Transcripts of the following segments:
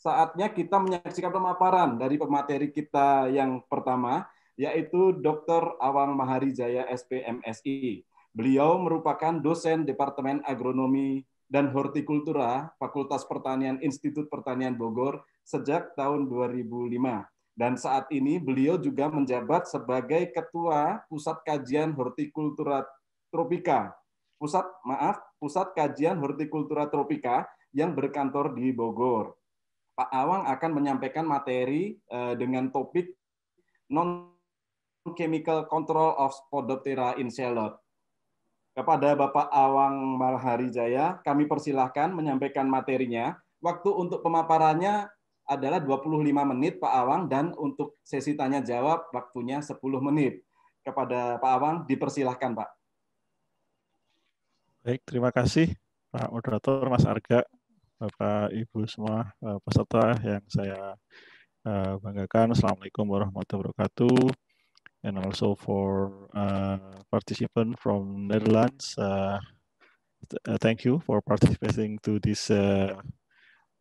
saatnya kita menyaksikan pemaparan dari pemateri kita yang pertama, yaitu Dr. Awang Maharijaya SPMSI. Beliau merupakan dosen Departemen Agronomi dan Hortikultura Fakultas Pertanian Institut Pertanian Bogor sejak tahun 2005. Dan saat ini beliau juga menjabat sebagai Ketua Pusat Kajian Hortikultura Tropika. Pusat, maaf, Pusat Kajian Hortikultura Tropika yang berkantor di Bogor. Pak Awang akan menyampaikan materi uh, dengan topik non chemical control of Spodoptera in shallot. Kepada Bapak Awang Malhari Jaya, kami persilahkan menyampaikan materinya. Waktu untuk pemaparannya adalah 25 menit Pak Awang dan untuk sesi tanya jawab waktunya 10 menit. Kepada Pak Awang dipersilahkan Pak. Baik, terima kasih Pak Moderator Mas Arga Bapak Ibu semua uh, peserta yang saya uh, banggakan. Assalamualaikum warahmatullahi wabarakatuh. And also for uh, participant from Netherlands, uh, uh, thank you for participating to this uh,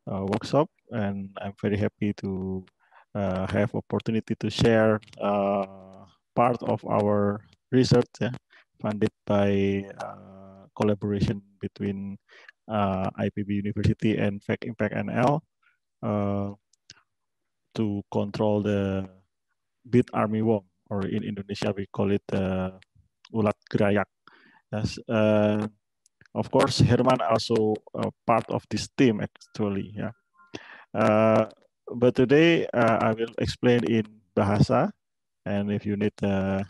uh, workshop. And I'm very happy to uh, have opportunity to share uh, part of our research yeah, funded by uh, collaboration between uh, IPB University and FAC Impact NL uh, to control the bit army worm, or in Indonesia we call it uh, ulat gerayak. Yes, uh, of course, Herman also part of this team actually. Yeah, uh, but today uh, I will explain in Bahasa, and if you need uh,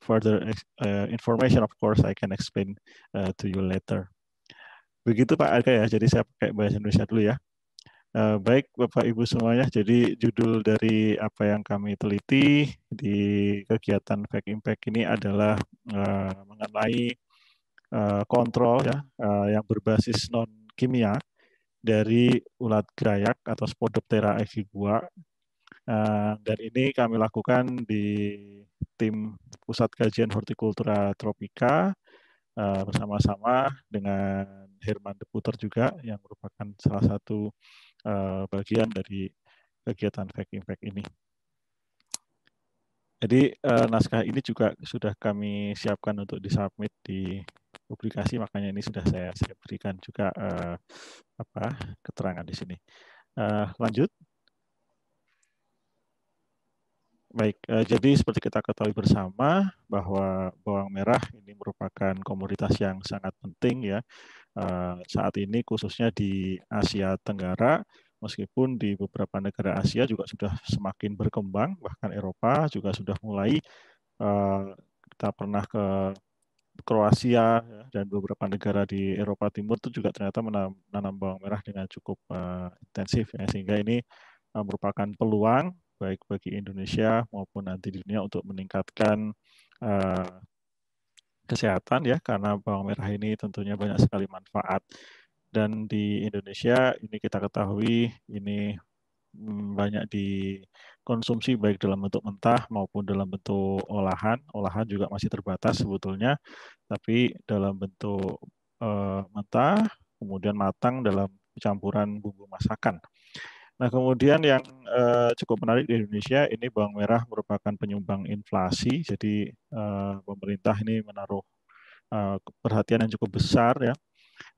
further information, of course, I can explain to you later. Begitu Pak Aga ya, jadi saya pakai bahasa Indonesia dulu ya. Eh, baik Bapak Ibu semuanya, jadi judul dari apa yang kami teliti di kegiatan Fake Impact ini adalah eh, mengenai eh, kontrol ya yang berbasis non kimia dari ulat gerayak atau Spodoptera aegigua. Dan ini kami lakukan di tim Pusat Kajian Hortikultura Tropika Eh, bersama-sama dengan Herman Deputer juga yang merupakan salah satu eh, bagian dari kegiatan Fake Impact ini. Jadi eh, naskah ini juga sudah kami siapkan untuk disubmit di publikasi, makanya ini sudah saya saya berikan juga uh, apa keterangan di sini. Uh, lanjut. Baik, uh, jadi seperti kita ketahui bersama bahwa bawang merah ini merupakan komoditas yang sangat penting ya uh, saat ini khususnya di Asia Tenggara meskipun di beberapa negara Asia juga sudah semakin berkembang bahkan Eropa juga sudah mulai uh, kita pernah ke Kroasia ya, dan beberapa negara di Eropa Timur itu juga ternyata menanam bawang merah dengan cukup uh, intensif ya sehingga ini merupakan peluang baik bagi Indonesia maupun nanti di dunia untuk meningkatkan eh, kesehatan ya karena bawang merah ini tentunya banyak sekali manfaat dan di Indonesia ini kita ketahui ini mm, banyak dikonsumsi baik dalam bentuk mentah maupun dalam bentuk olahan. Olahan juga masih terbatas sebetulnya, tapi dalam bentuk uh, mentah kemudian matang dalam campuran bumbu masakan. Nah, kemudian yang uh, cukup menarik di Indonesia ini bawang merah merupakan penyumbang inflasi. Jadi uh, pemerintah ini menaruh uh, perhatian yang cukup besar ya.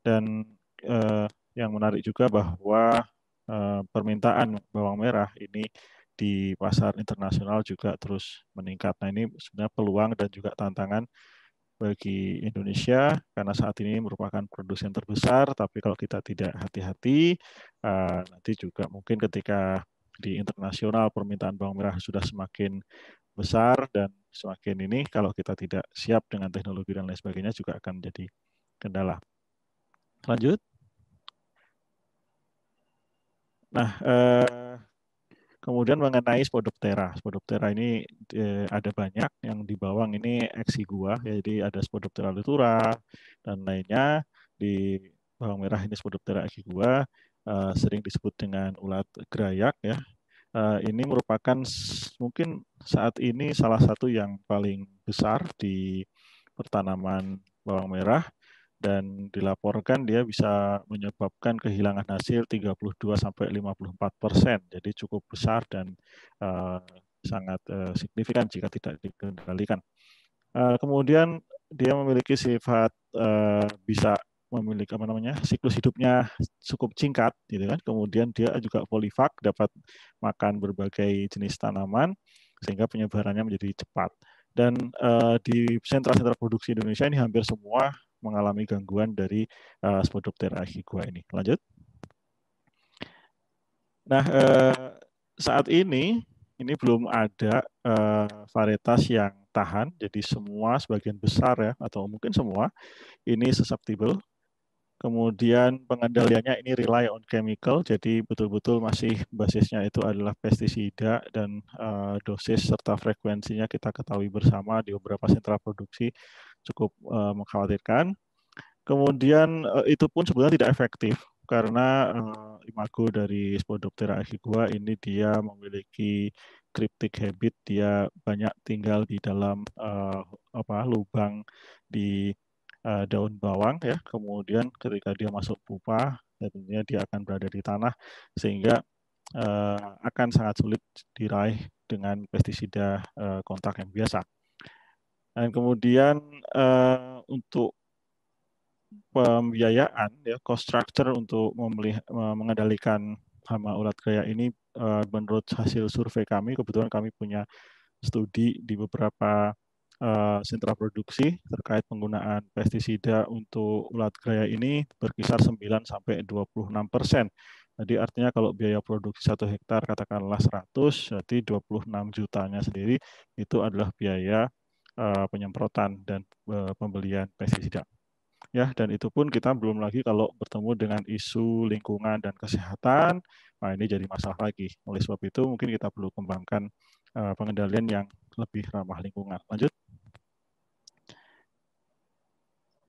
Dan uh, yang menarik juga bahwa uh, permintaan bawang merah ini di pasar internasional juga terus meningkat. Nah, ini sebenarnya peluang dan juga tantangan bagi Indonesia karena saat ini merupakan produsen terbesar tapi kalau kita tidak hati-hati eh, nanti juga mungkin ketika di internasional permintaan bawang merah sudah semakin besar dan semakin ini kalau kita tidak siap dengan teknologi dan lain sebagainya juga akan menjadi kendala. Lanjut. Nah, eh, Kemudian mengenai Spodoptera. Spodoptera ini eh, ada banyak yang di Bawang ini exigua, ya, jadi ada Spodoptera litura dan lainnya di bawang merah ini Spodoptera exigua eh, sering disebut dengan ulat gerayak ya. Uh, ini merupakan mungkin saat ini salah satu yang paling besar di pertanaman bawang merah dan dilaporkan dia bisa menyebabkan kehilangan hasil 32 sampai 54 persen. Jadi cukup besar dan uh, sangat uh, signifikan jika tidak dikendalikan. Uh, kemudian dia memiliki sifat uh, bisa memiliki apa namanya siklus hidupnya cukup singkat, gitu kan. Kemudian dia juga polifak dapat makan berbagai jenis tanaman sehingga penyebarannya menjadi cepat dan uh, di sentra-sentra produksi Indonesia ini hampir semua mengalami gangguan dari uh, eh, Spodoptera higua ini. Lanjut. Nah, eh, saat ini ini belum ada eh, varietas yang tahan, jadi semua sebagian besar ya atau mungkin semua ini susceptible. Kemudian pengendaliannya ini rely on chemical, jadi betul-betul masih basisnya itu adalah pestisida dan uh, dosis serta frekuensinya kita ketahui bersama di beberapa sentra produksi cukup uh, mengkhawatirkan. Kemudian uh, itu pun sebenarnya tidak efektif karena uh, imago dari Spodoptera aegua ini dia memiliki cryptic habit, dia banyak tinggal di dalam uh, apa lubang di uh, daun bawang ya. Kemudian ketika dia masuk pupa, tentunya dia akan berada di tanah sehingga uh, akan sangat sulit diraih dengan pestisida uh, kontak yang biasa. Dan kemudian uh, untuk pembiayaan, ya, cost structure untuk eh, mengendalikan hama ulat kaya ini uh, menurut hasil survei kami, kebetulan kami punya studi di beberapa uh, sentra produksi terkait penggunaan pestisida untuk ulat kaya ini berkisar 9 sampai 26 persen. Jadi artinya kalau biaya produksi satu hektar katakanlah 100, berarti 26 jutanya sendiri itu adalah biaya Eh, penyemprotan dan eh, pembelian pestisida. Ya, dan itu pun kita belum lagi kalau bertemu dengan isu lingkungan dan kesehatan, nah ini jadi masalah lagi. Oleh sebab itu mungkin kita perlu kembangkan eh, pengendalian yang lebih ramah lingkungan. Lanjut.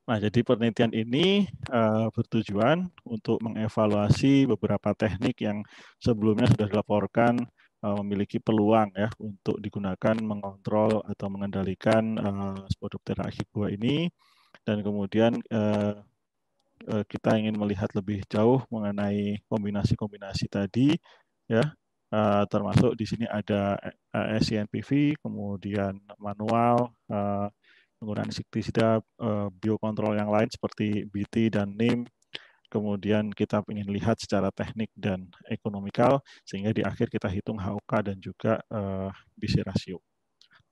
Nah, jadi penelitian ini uh, bertujuan untuk mengevaluasi beberapa teknik yang sebelumnya sudah dilaporkan Eh, memiliki peluang ya untuk digunakan mengontrol atau mengendalikan uh, eh, Spodoptera achiboa ini dan kemudian uh, uh, kita ingin melihat lebih jauh mengenai kombinasi-kombinasi tadi ya uh, termasuk di sini ada uh, SCNPV kemudian manual uh, penggunaan insektisida uh, biokontrol yang lain seperti BT dan NIM kemudian kita ingin lihat secara teknik dan ekonomikal, sehingga di akhir kita hitung HOK dan juga uh, eh, BC ratio.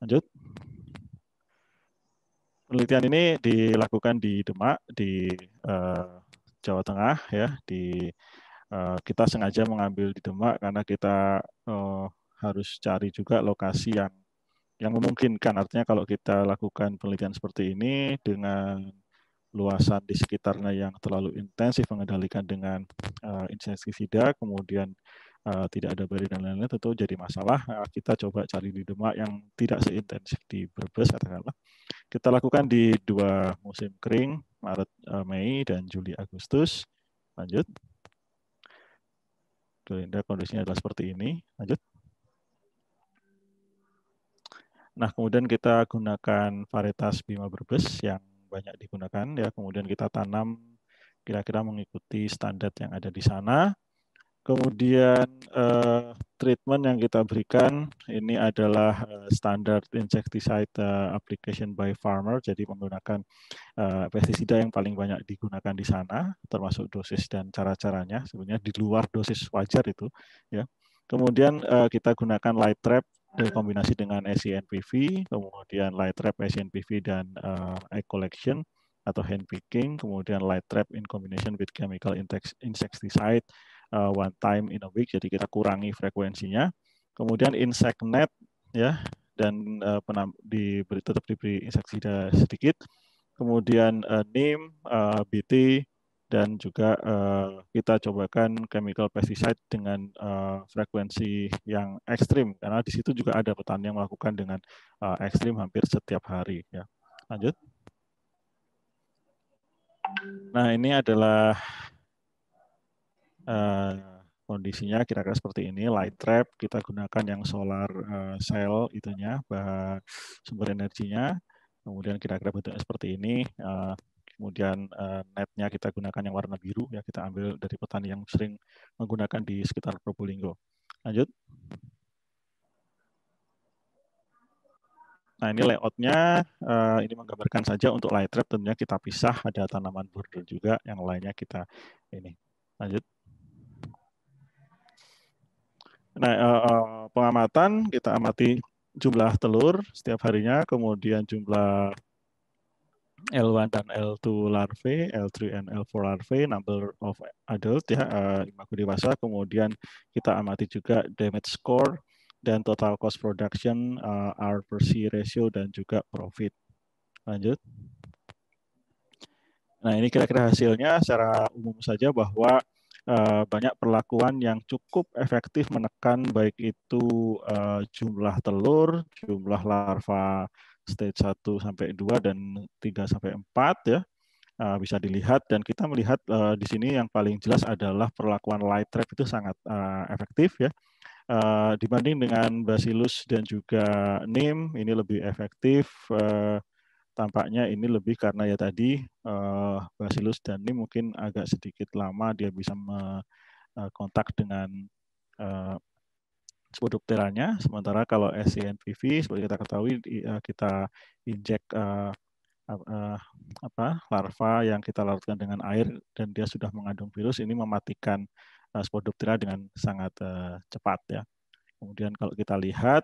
Lanjut. Penelitian ini dilakukan di Demak, di uh, Jawa Tengah, ya. Di uh, kita sengaja mengambil di Demak karena kita uh, harus cari juga lokasi yang yang memungkinkan. Artinya kalau kita lakukan penelitian seperti ini dengan luasan di sekitarnya yang terlalu intensif mengendalikan dengan uh, eh, insektisida, kemudian uh, tidak ada bari dan lain-lain, tentu jadi masalah. Uh, kita coba cari di Demak yang tidak seintensif di Brebes, katakanlah. Kita lakukan di dua musim kering, Maret, uh, Mei, dan Juli, Agustus. Lanjut. Gelinda kondisinya adalah seperti ini. Lanjut. Nah, kemudian kita gunakan varietas Bima Brebes yang banyak digunakan ya kemudian kita tanam kira-kira mengikuti standar yang ada di sana kemudian uh, treatment yang kita berikan ini adalah eh, standar insecticide eh, application by farmer jadi menggunakan uh, pestisida yang paling banyak digunakan di sana termasuk dosis dan cara-caranya sebenarnya di luar dosis wajar itu ya Kemudian uh, kita gunakan light trap dari kombinasi dengan SCNPV, e kemudian light trap SCNPV e dan uh, egg collection atau hand picking, kemudian light trap in combination with chemical insecticide uh, one time in a week, jadi kita kurangi frekuensinya. Kemudian insect net ya dan uh, penam, di, tetap diberi insektisida sedikit. Kemudian uh, NIM, uh, BT, dan juga uh, kita cobakan chemical pesticide dengan uh, frekuensi yang ekstrim karena di situ juga ada petani yang melakukan dengan uh, ekstrim hampir setiap hari ya lanjut nah ini adalah uh, kondisinya kira-kira seperti ini light trap kita gunakan yang solar uh, cell itunya bahan sumber energinya kemudian kira-kira bentuknya seperti ini uh, kemudian uh, netnya kita gunakan yang warna biru ya kita ambil dari petani yang sering menggunakan di sekitar Probolinggo. Lanjut. Nah ini ya. layoutnya, uh, ini menggambarkan saja untuk light trap tentunya kita pisah, ada tanaman border juga, yang lainnya kita ini. Lanjut. Nah uh, pengamatan kita amati jumlah telur setiap harinya, kemudian jumlah L1 dan L2 larvae, L3 dan L4 larvae, number of adult ya, eh, uh, imago dewasa. Kemudian kita amati juga damage score dan total cost production, uh, C ratio dan juga profit. Lanjut. Nah, ini kira-kira hasilnya secara umum saja bahwa uh, banyak perlakuan yang cukup efektif menekan baik itu uh, jumlah telur, jumlah larva stage 1 sampai 2 dan 3 sampai 4 ya. Uh, bisa dilihat dan kita melihat uh, di sini yang paling jelas adalah perlakuan light trap itu sangat uh, efektif ya. Uh, dibanding dengan Basilus dan juga NIM ini lebih efektif uh, tampaknya ini lebih karena ya tadi uh, Basilus dan NIM mungkin agak sedikit lama dia bisa mengkontak dengan uh, sepedukterannya. Sementara kalau SCNPV seperti kita ketahui eh, kita injek eh, eh, apa larva yang kita larutkan dengan air dan dia sudah mengandung virus ini mematikan uh, spodoptera dengan sangat cepat ya. Kemudian kalau kita lihat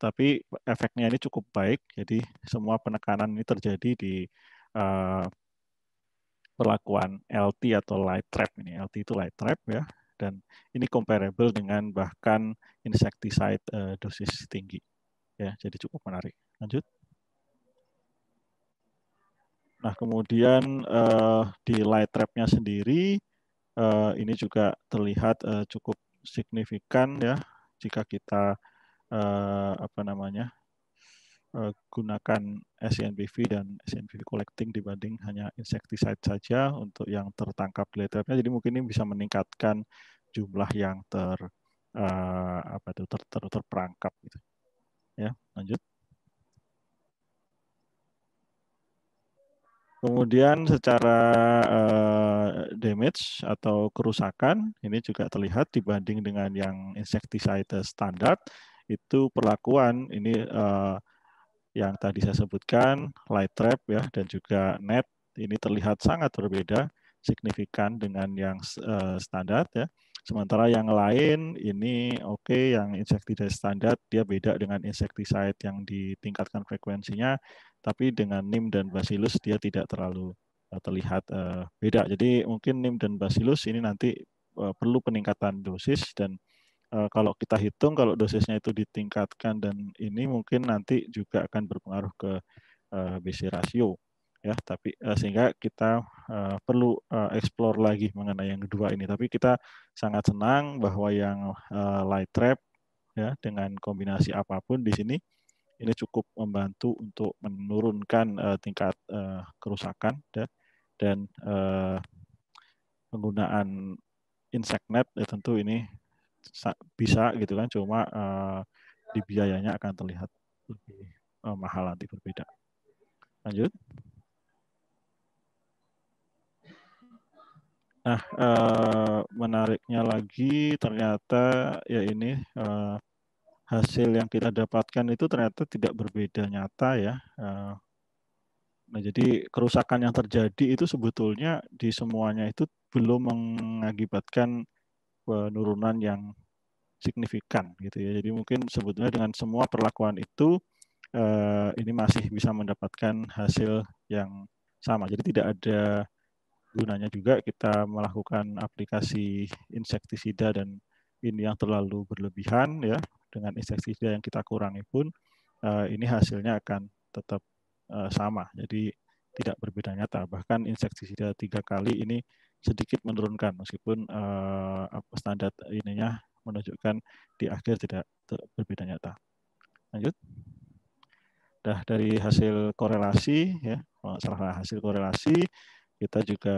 tapi efeknya ini cukup baik jadi semua penekanan ini terjadi di perlakuan LT atau light trap ini. LT itu light trap ya dan ini comparable dengan bahkan insektisida uh, eh, dosis tinggi. Ya, jadi cukup menarik. Lanjut. Nah, kemudian uh, di light trapnya sendiri uh, ini juga terlihat uh, cukup signifikan ya jika kita uh, apa namanya? uh, gunakan SNPV dan SNPV collecting dibanding hanya insecticide saja untuk yang tertangkap di letternya. Jadi mungkin ini bisa meningkatkan jumlah yang ter uh, apa itu ter, ter, terperangkap gitu. Ya, lanjut. Kemudian secara uh, damage atau kerusakan ini juga terlihat dibanding dengan yang insecticide standar itu perlakuan ini uh, yang tadi saya sebutkan, light trap ya dan juga net ini terlihat sangat berbeda signifikan dengan yang uh, standar ya. Sementara yang lain ini oke okay, yang insektisida standar dia beda dengan insektisida yang ditingkatkan frekuensinya tapi dengan nim dan basilus dia tidak terlalu uh, terlihat uh, beda. Jadi mungkin nim dan basilus ini nanti uh, perlu peningkatan dosis dan Eh, kalau kita hitung kalau dosisnya itu ditingkatkan dan ini mungkin nanti juga akan berpengaruh ke uh, eh, BC rasio ya tapi eh, sehingga kita perlu uh, explore lagi mengenai yang kedua ini tapi kita sangat senang bahwa yang light trap ya dengan kombinasi apapun di sini ini cukup membantu untuk menurunkan tingkat kerusakan ya, dan penggunaan insect net ya tentu ini bisa gitu kan cuma uh, di biayanya akan terlihat lebih uh, mahal nanti berbeda lanjut nah uh, menariknya lagi ternyata ya ini uh, hasil yang kita dapatkan itu ternyata tidak berbeda nyata ya uh, Nah, jadi kerusakan yang terjadi itu sebetulnya di semuanya itu belum mengakibatkan penurunan yang signifikan gitu ya. Jadi mungkin sebetulnya dengan semua perlakuan itu eh, ini masih bisa mendapatkan hasil yang sama. Jadi tidak ada gunanya juga kita melakukan aplikasi insektisida dan ini yang terlalu berlebihan ya dengan insektisida yang kita kurangi pun eh, ini hasilnya akan tetap eh, sama. Jadi tidak berbeda nyata. Bahkan insektisida tiga kali ini sedikit menurunkan meskipun uh, standar ininya menunjukkan di akhir tidak berbeda nyata. Lanjut. Dah dari hasil korelasi ya, kalau salah hasil korelasi kita juga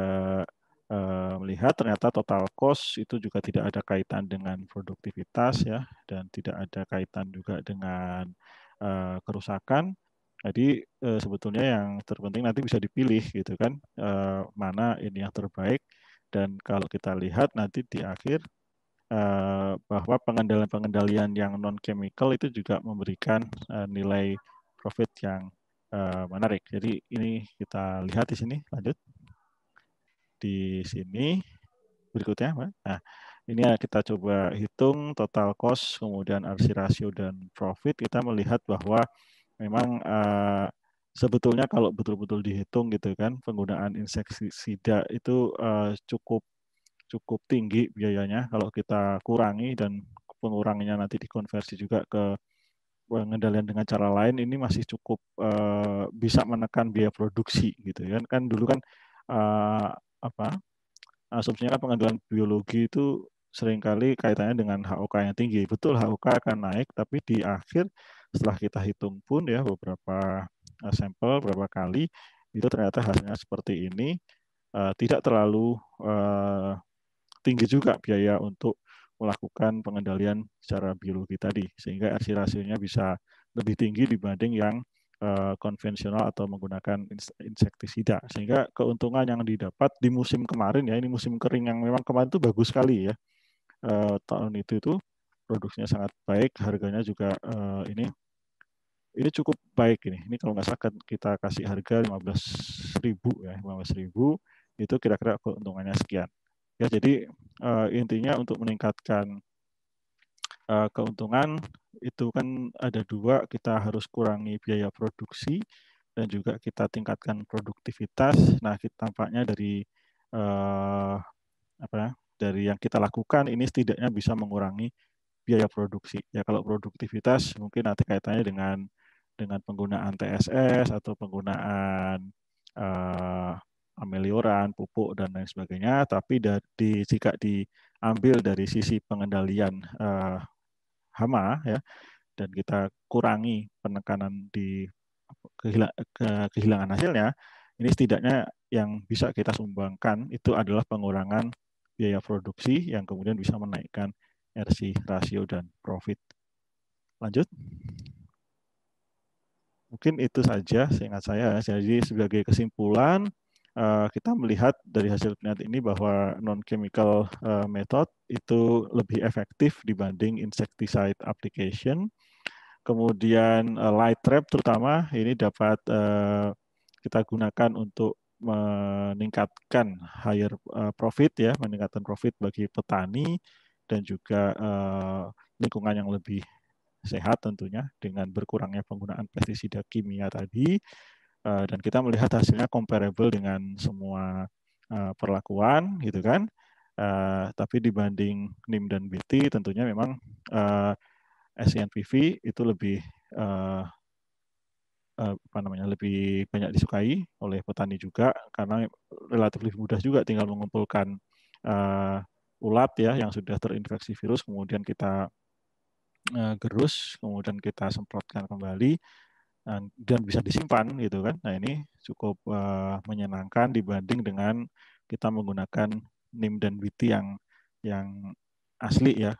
eh, melihat ternyata total cost itu juga tidak ada kaitan dengan produktivitas ya dan tidak ada kaitan juga dengan uh, kerusakan jadi eh, sebetulnya yang terpenting nanti bisa dipilih gitu kan eh, mana ini yang terbaik dan kalau kita lihat nanti di akhir eh, bahwa pengendalian-pengendalian yang non chemical itu juga memberikan nilai profit yang menarik. Jadi ini kita lihat di sini lanjut di sini berikutnya, Nah, ini kita coba hitung total cost kemudian RC ratio dan profit kita melihat bahwa memang uh, sebetulnya kalau betul-betul dihitung gitu kan penggunaan insektisida itu uh, cukup cukup tinggi biayanya kalau kita kurangi dan pengurangannya nanti dikonversi juga ke pengendalian dengan cara lain ini masih cukup uh, bisa menekan biaya produksi gitu kan kan dulu kan uh, apa asumsinya kan pengendalian biologi itu seringkali kaitannya dengan HOK yang tinggi betul HOK akan naik tapi di akhir setelah kita hitung pun ya beberapa eh, sampel beberapa kali itu ternyata hasilnya seperti ini eh, tidak terlalu eh, tinggi juga biaya untuk melakukan pengendalian secara biologi tadi sehingga hasil hasilnya bisa lebih tinggi dibanding yang konvensional atau menggunakan insektisida sehingga keuntungan yang didapat di musim kemarin ya ini musim kering yang memang kemarin itu bagus sekali ya uh, tahun itu itu produksinya sangat baik harganya juga ini ini cukup baik ini. Ini kalau nggak salah kan kita kasih harga 15.000 ya, 15.000 itu kira-kira keuntungannya sekian. Ya, jadi uh, intinya untuk meningkatkan uh, keuntungan itu kan ada dua, kita harus kurangi biaya produksi dan juga kita tingkatkan produktivitas. Nah, kita tampaknya dari uh, apa ya, dari yang kita lakukan ini setidaknya bisa mengurangi biaya produksi. Ya kalau produktivitas mungkin nanti kaitannya dengan dengan penggunaan TSS atau penggunaan uh, eh, amelioran, pupuk dan lain sebagainya, tapi dari jika diambil dari sisi pengendalian uh, hama ya dan kita kurangi penekanan di kehilangan hasilnya, ini setidaknya yang bisa kita sumbangkan itu adalah pengurangan biaya produksi yang kemudian bisa menaikkan RC rasio dan profit. Lanjut. Mungkin itu saja seingat saya. Jadi sebagai kesimpulan, eh, kita melihat dari hasil penelitian ini bahwa non-chemical eh, method itu lebih efektif dibanding insecticide application. Kemudian eh, light trap terutama ini dapat kita gunakan untuk meningkatkan higher profit ya, meningkatkan profit bagi petani dan juga lingkungan yang lebih sehat tentunya dengan berkurangnya penggunaan pestisida kimia tadi eh, dan kita melihat hasilnya comparable dengan semua eh, perlakuan gitu kan eh, tapi dibanding NIM dan BT tentunya memang SCNPV e SNPV itu lebih apa namanya lebih banyak disukai oleh petani juga karena relatif lebih mudah juga tinggal mengumpulkan ulat ya yang sudah terinfeksi virus kemudian kita Eh, gerus, kemudian kita semprotkan kembali eh, dan bisa disimpan gitu kan. Nah ini cukup eh, menyenangkan dibanding dengan kita menggunakan NIM dan BT yang yang asli ya.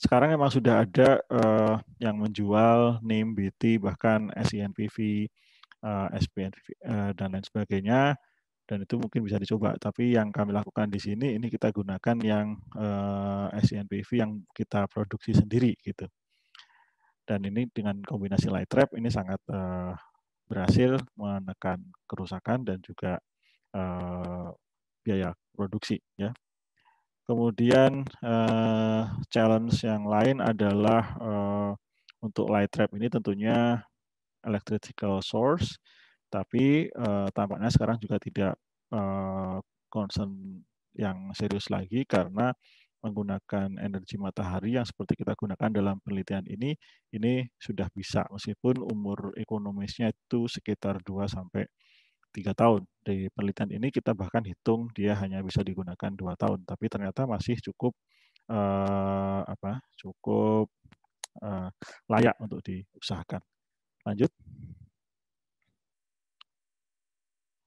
sekarang memang sudah ada yang menjual NIM, BT, bahkan SINPV, e uh, SPNV, dan lain sebagainya dan itu mungkin bisa dicoba. Tapi yang kami lakukan di sini ini kita gunakan yang uh, eh, SCNPV e yang kita produksi sendiri gitu. Dan ini dengan kombinasi light trap ini sangat uh, berhasil menekan kerusakan dan juga uh, biaya produksi ya. Kemudian uh, challenge yang lain adalah uh, untuk light trap ini tentunya electrical source tapi uh, tampaknya sekarang juga tidak uh, concern yang serius lagi karena menggunakan energi matahari yang seperti kita gunakan dalam penelitian ini, ini sudah bisa meskipun umur ekonomisnya itu sekitar 2 sampai 3 tahun. Di penelitian ini kita bahkan hitung dia hanya bisa digunakan 2 tahun, tapi ternyata masih cukup uh, apa? cukup uh, layak untuk diusahakan. Lanjut.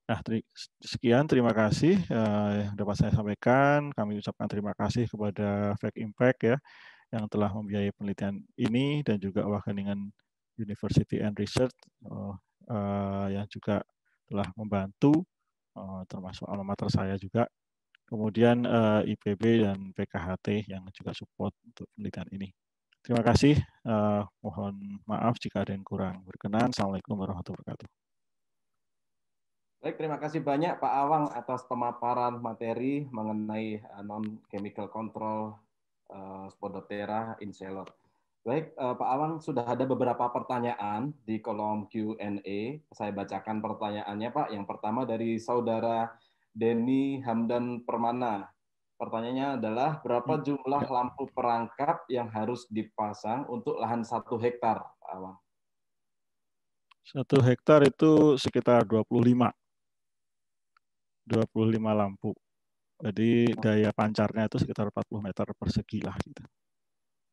Nah, sekian terima kasih uh, dapat saya sampaikan. Kami ucapkan terima kasih kepada Fact Impact ya yang telah membiayai penelitian ini dan juga Wageningen University and Research uh, uh, yang juga telah membantu uh, termasuk alma saya juga. Kemudian uh, eh, IPB dan PKHT yang juga support untuk penelitian ini. Terima kasih. Uh, mohon maaf jika ada yang kurang berkenan. Assalamualaikum warahmatullahi wabarakatuh. Baik, terima kasih banyak Pak Awang atas pemaparan materi mengenai eh, non-chemical control uh, in cellar. Baik, uh, Pak Awang sudah ada beberapa pertanyaan di kolom Q&A. Saya bacakan pertanyaannya, Pak. Yang pertama dari saudara Denny Hamdan Permana. Pertanyaannya adalah berapa hmm. jumlah lampu perangkap yang harus dipasang untuk lahan satu hektar, Pak Awang? Satu hektar itu sekitar 25. 25 lampu. Jadi iya. daya pancarnya itu sekitar 40 meter persegi lah gitu.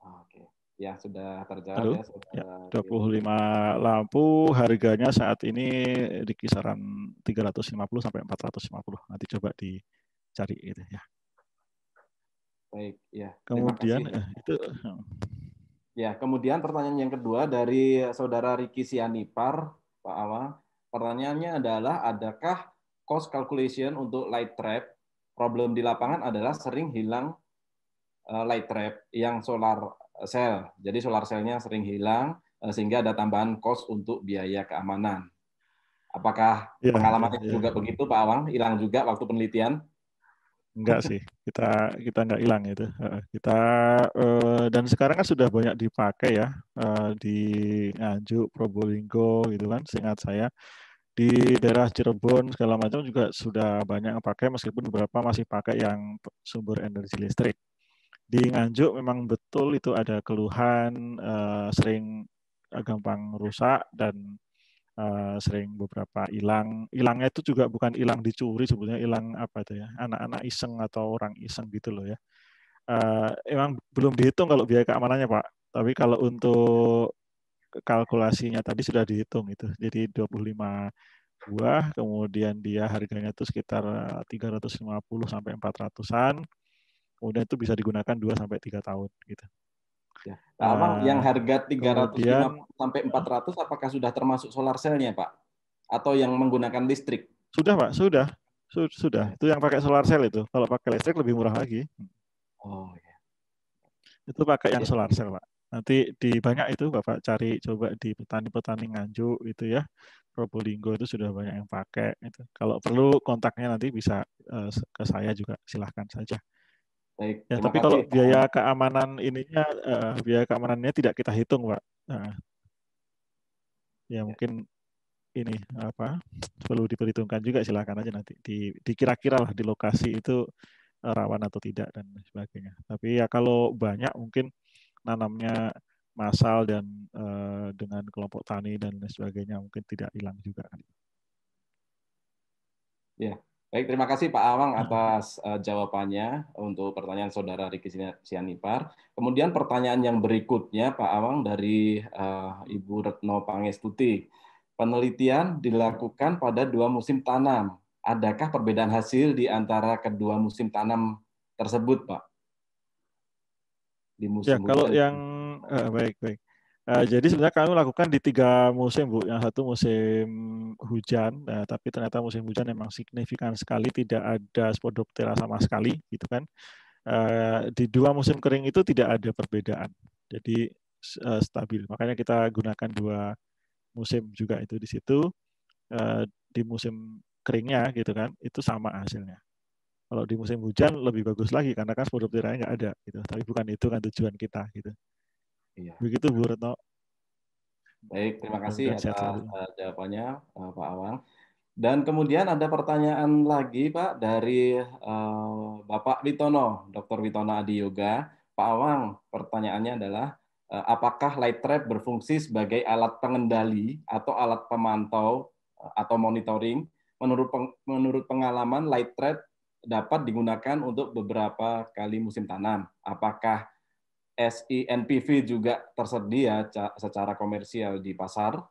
Ah, oke. Ya, sudah terjawab Aduh, ya. Sudah... Ya, 25 lampu, harganya saat ini di kisaran 350 sampai 450. Nanti coba dicari itu ya. Baik, ya. Kemudian eh, itu hmm. Ya, kemudian pertanyaan yang kedua dari saudara Riki Sianipar, Pak Awang, Pertanyaannya adalah adakah cost calculation untuk light trap, problem di lapangan adalah sering hilang eh, light trap yang solar cell. Jadi solar cellnya sering hilang eh, sehingga ada tambahan cost untuk biaya keamanan. Apakah ya, pengalamannya ya, juga begitu Pak Awang? Hilang juga waktu penelitian? Enggak sih, kita kita enggak hilang itu. Kita eh, dan sekarang kan sudah banyak dipakai ya di Nganjuk, Probolinggo gitu kan, seingat saya di daerah Cirebon segala macam juga sudah banyak yang pakai meskipun beberapa masih pakai yang sumber energi listrik. Di Nganjuk memang betul itu ada keluhan uh, sering eh, gampang rusak dan uh, sering beberapa hilang. Hilangnya itu juga bukan hilang dicuri sebetulnya hilang apa itu ya anak-anak iseng atau orang iseng gitu loh ya. Uh, emang belum dihitung kalau biaya keamanannya Pak. Tapi kalau untuk kalkulasinya tadi sudah dihitung itu. Jadi 25 buah, kemudian dia harganya itu sekitar 350 eh, sampai 400-an. Kemudian itu bisa digunakan 2 sampai 3 tahun gitu. Ya. Nah, uh, yang nah, harga 350 sampai 400 apakah sudah termasuk solar cell-nya, Pak? Atau yang menggunakan listrik? Sudah, Pak, sudah. Sudah. Itu yang pakai solar cell itu. Kalau pakai listrik lebih murah lagi. Oh, ya. Itu pakai yang iya. solar cell, Pak. Nanti di banyak itu Bapak cari coba di petani-petani Nganjuk itu ya. Probolinggo itu sudah banyak yang pakai itu. Kalau perlu kontaknya nanti bisa eh, ke saya juga silahkan saja. Baik, ya, tapi kasih. kalau biaya keamanan ininya uh, biaya keamanannya tidak kita hitung, Pak. Nah, ya, ya mungkin ini apa perlu diperhitungkan juga silahkan aja nanti di dikira-kira lah di lokasi itu eh, rawan atau tidak dan sebagainya. Tapi ya kalau banyak mungkin nanamnya massal dan uh, dengan kelompok tani dan lain sebagainya mungkin tidak hilang juga. Kan. Ya, baik terima kasih Pak Awang hmm. atas uh, jawabannya untuk pertanyaan saudara Riki Sianipar. Kemudian pertanyaan yang berikutnya Pak Awang dari uh, Ibu Retno Pangestuti. Penelitian dilakukan pada dua musim tanam. Adakah perbedaan hasil di antara kedua musim tanam tersebut, Pak? di musim ya, kalau Kalau yang uh, baik baik. Uh, jadi sebenarnya kami lakukan di tiga musim bu. Yang satu musim hujan, uh, tapi ternyata musim hujan memang signifikan sekali tidak ada spodoptera sama sekali, gitu kan. Uh, di dua musim kering itu tidak ada perbedaan, jadi uh, stabil. Makanya kita gunakan dua musim juga itu di situ. Uh, di musim keringnya gitu kan, itu sama hasilnya. Kalau di musim hujan lebih bagus lagi karena kan produk tiranya nggak ada gitu. Tapi bukan itu kan tujuan kita gitu. Iya. Begitu Bu Retno. Baik, terima kasih atas eh, jawabannya eh, Pak Awang. Dan kemudian ada pertanyaan lagi Pak dari uh, Bapak Witono, Dr. Witono Adi Yoga. Pak Awang, pertanyaannya adalah uh, apakah light trap berfungsi sebagai alat pengendali atau alat pemantau atau monitoring? Menurut peng, menurut pengalaman light trap dapat digunakan untuk beberapa kali musim tanam. Apakah SINPV juga tersedia secara komersial di pasar?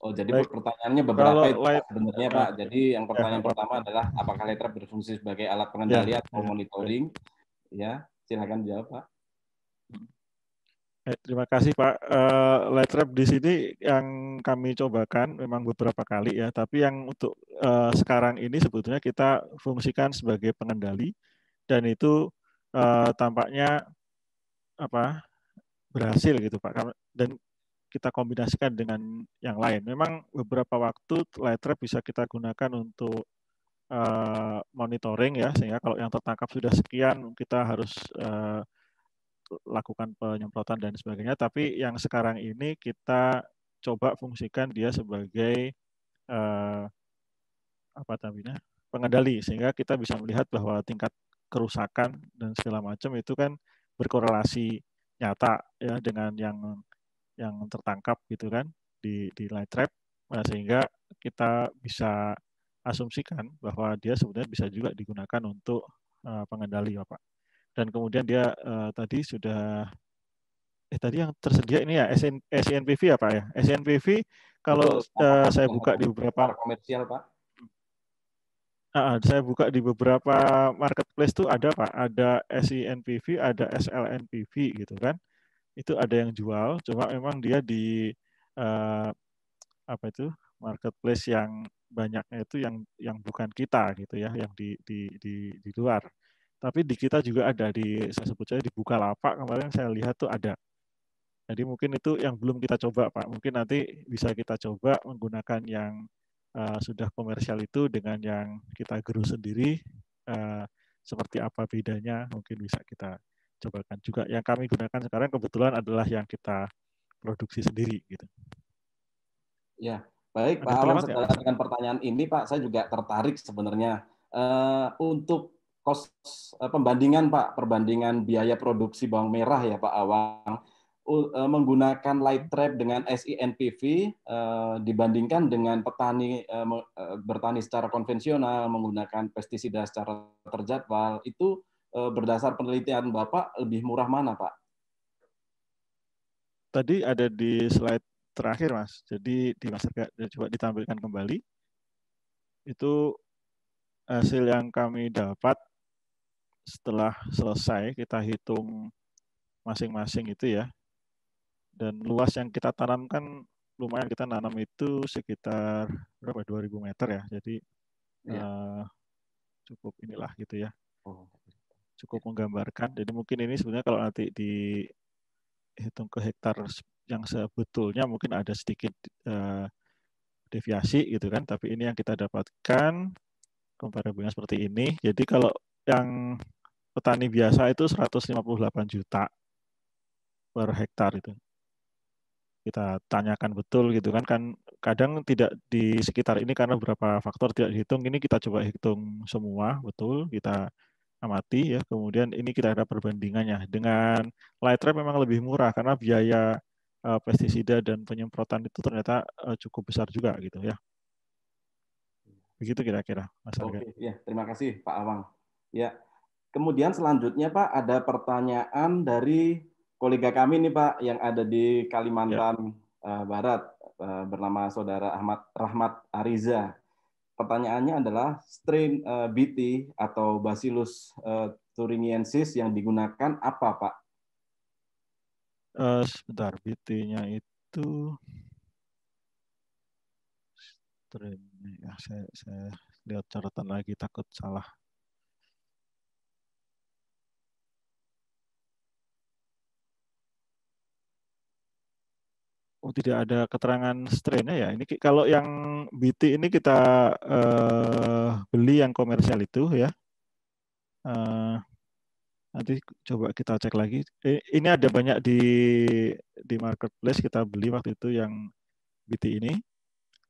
Oh, jadi Baik. pertanyaannya beberapa itu sebenarnya Pak. Nah. Jadi yang pertanyaan ya. pertama adalah apakah letter berfungsi sebagai alat pengendalian ya. atau monitoring? Ya, silakan jawab Pak. Eh, terima kasih Pak. Uh, eh, light trap di sini yang kami cobakan memang beberapa kali ya, tapi yang untuk uh, sekarang ini sebetulnya kita fungsikan sebagai pengendali dan itu uh, tampaknya apa berhasil gitu Pak. Dan kita kombinasikan dengan yang lain. Memang beberapa waktu light trap bisa kita gunakan untuk uh, monitoring ya, sehingga kalau yang tertangkap sudah sekian kita harus uh, lakukan penyemprotan dan sebagainya. Tapi ya. yang sekarang ini kita coba fungsikan dia sebagai eh, apa namanya pengendali sehingga kita bisa melihat bahwa tingkat kerusakan dan segala macam itu kan berkorelasi nyata ya dengan yang yang tertangkap gitu kan di di light trap nah, sehingga kita bisa asumsikan bahwa dia sebenarnya bisa juga digunakan untuk uh, pengendali Bapak dan kemudian dia uh, tadi sudah eh tadi yang tersedia ini ya SN, SNPV ya Pak ya. SNPV kalau uh, saya buka di beberapa komersial Pak. Uh, saya buka di beberapa marketplace tuh ada Pak, ada SNPV, ada SLNPV gitu kan. Itu ada yang jual, cuma memang dia di uh, apa itu marketplace yang banyaknya itu yang yang bukan kita gitu ya, yang di di di, di luar tapi di kita juga ada di saya sebut saja di Bukalapak kemarin saya lihat tuh ada. Jadi mungkin itu yang belum kita coba Pak. Mungkin nanti bisa kita coba menggunakan yang uh, sudah komersial itu dengan yang kita gerus sendiri uh, seperti apa bedanya mungkin bisa kita cobakan juga. Yang kami gunakan sekarang kebetulan adalah yang kita produksi sendiri gitu. Ya, baik Pak Alam ya? dengan pertanyaan ini Pak, saya juga tertarik sebenarnya uh, untuk kos eh, pembandingan Pak, perbandingan biaya produksi bawang merah ya Pak Awang eh, menggunakan light trap dengan SINPV eh, dibandingkan dengan petani bertani secara konvensional menggunakan pestisida secara terjadwal itu berdasar penelitian Bapak lebih murah mana Pak? Tadi ada di slide terakhir Mas. Jadi di masyarakat coba ditampilkan kembali. Itu hasil yang kami dapat setelah selesai kita hitung masing-masing itu ya. Dan luas yang kita tanamkan lumayan kita nanam itu sekitar berapa 2000 meter ya. Jadi ya. Uh, cukup inilah gitu ya. Oh. Cukup menggambarkan. Jadi mungkin ini sebenarnya kalau nanti dihitung ke hektar yang sebetulnya mungkin ada sedikit uh, deviasi gitu kan, tapi ini yang kita dapatkan komparabelnya seperti ini. Jadi kalau yang petani biasa itu 158 juta per hektar itu. Kita tanyakan betul gitu kan kan kadang tidak di sekitar ini karena beberapa faktor tidak dihitung. Ini kita coba hitung semua betul, kita amati ya. Kemudian ini kita ada perbandingannya dengan light trap memang lebih murah karena biaya uh, pestisida dan penyemprotan itu ternyata uh, cukup besar juga gitu ya. Begitu kira-kira, Mas Oke, ya, terima kasih Pak Awang. Ya. Kemudian selanjutnya Pak ada pertanyaan dari kolega kami nih Pak yang ada di Kalimantan ya. Eh, Barat eh, bernama Saudara Ahmad Rahmat Ariza. Pertanyaannya adalah strain eh, BT atau Bacillus thuringiensis yang digunakan apa Pak? Uh, sebentar BT-nya itu strain ya saya saya lihat catatan lagi takut salah. oh tidak ada keterangan strainnya ya. Ini kalau yang BT ini kita uh, beli yang komersial itu ya. Uh, nanti coba kita cek lagi. ini ada banyak di di marketplace kita beli waktu itu yang BT ini.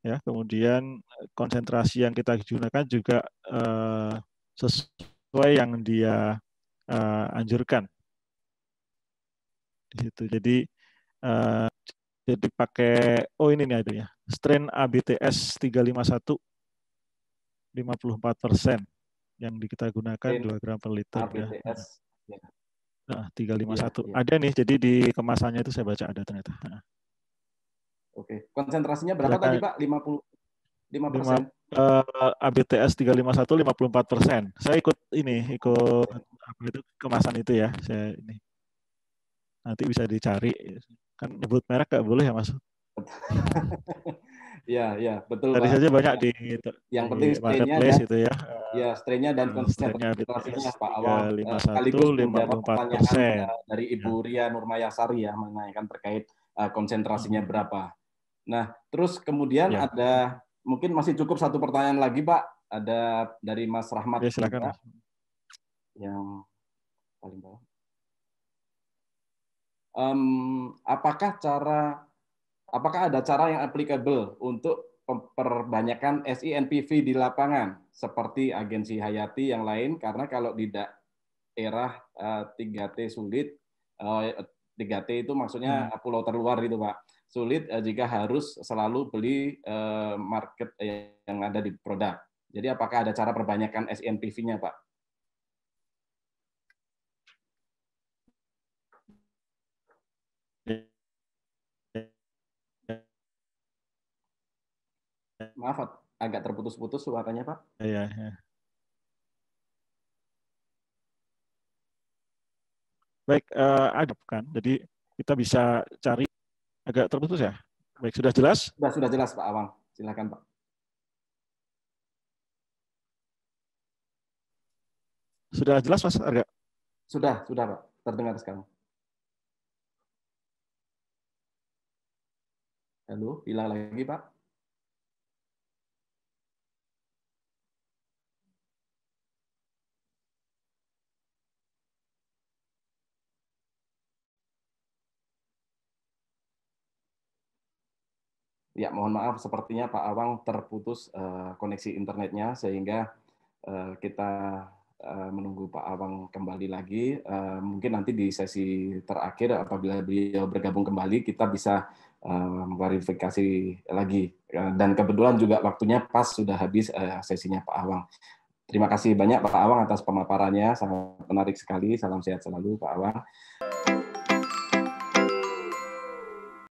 Ya, kemudian eh, konsentrasi yang kita gunakan juga uh, sesuai yang dia uh, anjurkan. Di situ. Jadi uh, jadi pakai, oh ini nih adanya, strain ABTS 351 54 yang kita gunakan Strain 2 gram per liter. ABTS. Ya. ya. Nah, 351. Ya, ya. Ada nih, jadi di kemasannya itu saya baca ada ternyata. Nah. Oke, konsentrasinya berapa Silakan. tadi Pak? 50 5 persen? Uh, ABTS 351 54 Saya ikut ini, ikut apa itu kemasan itu ya. Saya ini nanti bisa dicari. Kan nyebut merek nggak boleh ya Mas? ya, ya, betul. Tadi saja banyak di yang di penting strainnya itu ya. Gitu ya, iya, strainnya dan konsistensinya. Hmm, konsentrasinya Pak awal sekaligus menjawab pertanyaan dari Ibu ya. Ria Nurmayasari ya menanyakan terkait uh, konsentrasinya hmm. berapa. Nah, terus kemudian ya. ada mungkin masih cukup satu pertanyaan lagi Pak. Ada dari Mas Rahmat. Ya, silakan. Mas. Yang paling bawah um, apakah cara apakah ada cara yang applicable untuk perbanyakan SINPV di lapangan seperti agensi Hayati yang lain karena kalau tidak era uh, eh, 3T sulit uh, eh, 3T itu maksudnya hmm. pulau terluar itu Pak sulit uh, jika harus selalu beli uh, market yang ada di produk. Jadi apakah ada cara perbanyakan SINPV-nya Pak? Maaf, agak terputus-putus suaranya, Pak. Iya, iya. Baik, uh, ada kan. Jadi kita bisa cari agak terputus ya. Baik, sudah jelas? Sudah, sudah jelas Pak Awang. Silakan Pak. Sudah jelas Mas Arga? Sudah, sudah Pak. Terdengar sekarang. Halo, hilang lagi Pak. Ya, mohon maaf, sepertinya Pak Awang terputus uh, koneksi internetnya sehingga uh, kita uh, menunggu Pak Awang kembali lagi. Uh, mungkin nanti di sesi terakhir apabila beliau bergabung kembali kita bisa klarifikasi uh, lagi. Uh, dan kebetulan juga waktunya pas sudah habis uh, sesinya Pak Awang. Terima kasih banyak Pak Awang atas pemaparannya, sangat menarik sekali. Salam sehat selalu Pak Awang.